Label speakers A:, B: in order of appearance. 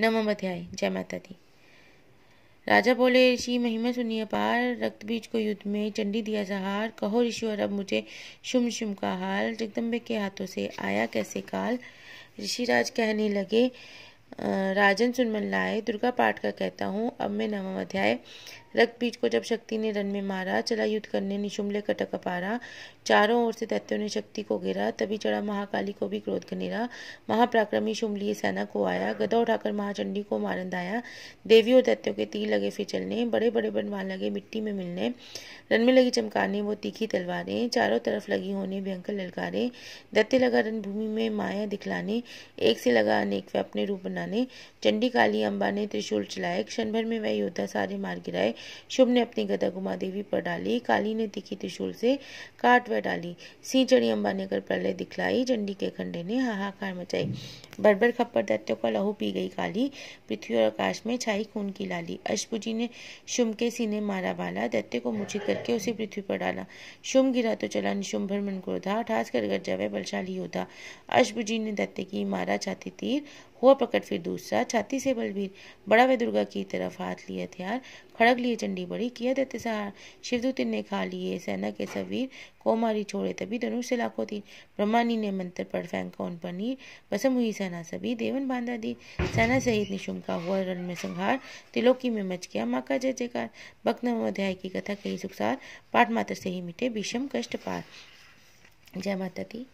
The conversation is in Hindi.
A: नवम अध्याय जय माता दी राजा बोले ऋषि महिमा सुनिए पार रक्त बीज को युद्ध में चंडी दिया सहार कहो ऋषि और अब मुझे शुम शुम का हाल जगदम्बे के हाथों से आया कैसे काल ऋषिराज कहने लगे राजन सुनमन लाए दुर्गा पाठ का कहता हूँ अब मैं नवम अध्याय बीज को जब शक्ति ने रन में मारा चला युद्ध करने निशुमले कटक अपारा चारों ओर से दैत्यो ने शक्ति को घेरा तभी चढ़ा महाकाली को भी क्रोध घनेरा महापराक्रमी शुमली सेना को आया गदा उठाकर महाचंडी को मारन दाया देवी और दैत्यो के तीर लगे फिर चलने बड़े बड़े बनवान लगे मिट्टी में मिलने रन में लगी चमकाने वो तीखी तलवारें चारों तरफ लगी होने भयंकर ललकारें दत्त्य लगा रणभूमि में माया दिखलाने एक से लगा अनेक वे अपने रूप बना सेना ने चंडी काली अम्बा ने त्रिशूल चलाए क्षण भर में वह योद्धा सारे मार गिराए शुभ ने अपनी गदा गुमा देवी पर डाली काली ने तिखी त्रिशूल से काट वह डाली सिंह चढ़ी अम्बा ने कर प्रलय दिखलाई चंडी के खंडे ने हाहाकार मचाई बरबर खप्पर दैत्यों का लहू पी गई काली पृथ्वी और आकाश में छाई खून की लाली अशभुजी ने शुम के सीने मारा भाला दत्त्य को मुछित करके उसे पृथ्वी पर डाला शुम गिरा तो चला निशुम भर मन क्रोधा ठास कर गर्जा वह बलशाली योद्धा अशभुजी ने दत्त्य की मारा छाती तीर हुआ प्रकट फिर दूसरा छाती से बलबीर बड़ा वे दुर्गा की तरफ हाथ लिए हथियार खड़क लिए चंडी बड़ी किया देते सहार शिवदूत ने खा लिए सेना के सवीर कोमारी छोड़े तभी धनुष से लाखों थी ब्रह्मानी ने मंत्र पर फेंका उन पर नीर बसम हुई सेना सभी देवन बांधा दी सेना सहित निशुमका हुआ रण में संहार तिलोकी में मच गया माँ का जय जयकार बकनम अध्याय की कथा कही सुखसार पाठ मात्र से ही मिटे विषम कष्ट पार जय माता दी